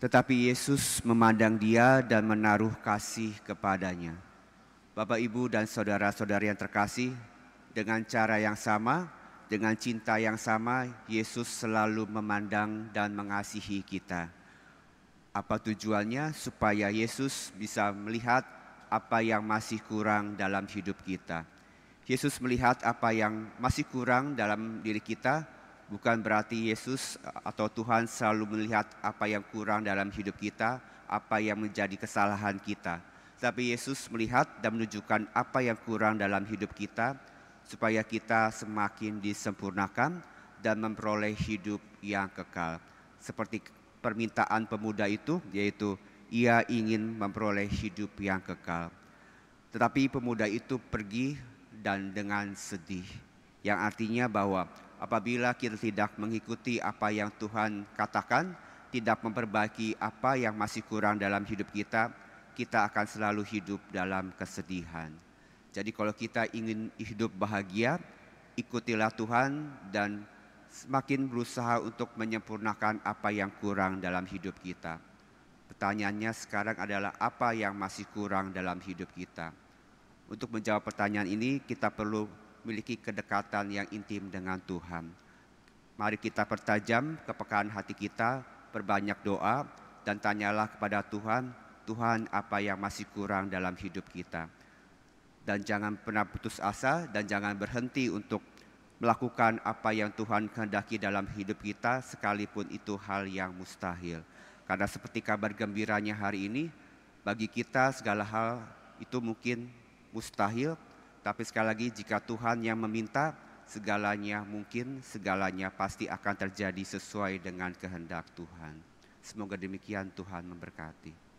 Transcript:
Tetapi Yesus memandang dia dan menaruh kasih kepadanya. Bapak, ibu, dan saudara-saudari yang terkasih, dengan cara yang sama, dengan cinta yang sama, Yesus selalu memandang dan mengasihi kita. Apa tujuannya? Supaya Yesus bisa melihat apa yang masih kurang dalam hidup kita. Yesus melihat apa yang masih kurang dalam diri kita, Bukan berarti Yesus eh, atau Tuhan selalu melihat apa yang kurang dalam hidup kita, apa yang menjadi kesalahan kita. Tapi Yesus melihat dan menunjukkan apa yang kurang dalam hidup kita, supaya kita semakin disempurnakan dan memperoleh hidup yang kekal. Seperti permintaan pemuda itu, yaitu ia ingin memperoleh hidup yang kekal. Tetapi pemuda itu pergi dan dengan sedih, yang artinya bahwa apabila kita tidak mengikuti apa yang Tuhan katakan, tidak memperbaiki apa yang masih kurang dalam hidup kita, kita akan selalu hidup dalam kesedihan. Jadi kalau kita ingin hidup bahagia, ikutilah Tuhan dan semakin berusaha untuk menyempurnakan apa yang kurang dalam hidup kita. Pertanyaannya sekarang adalah apa yang masih kurang dalam hidup kita? Untuk menjawab pertanyaan ini, kita perlu memiliki kedekatan yang intim dengan Tuhan. Mari kita pertajam kepekaan hati kita, perbanyak doa, dan tanyalah kepada Tuhan, Tuhan apa yang masih kurang dalam hidup kita. Dan jangan pernah putus asa dan jangan berhenti untuk melakukan apa yang Tuhan kehendaki dalam hidup kita sekalipun itu hal yang mustahil. Karena seperti kabar gembiranya hari ini, bagi kita segala hal itu mungkin mustahil, tapi sekali lagi jika Tuhan yang meminta, segalanya mungkin, segalanya pasti akan terjadi sesuai dengan kehendak Tuhan. Semoga demikian Tuhan memberkati.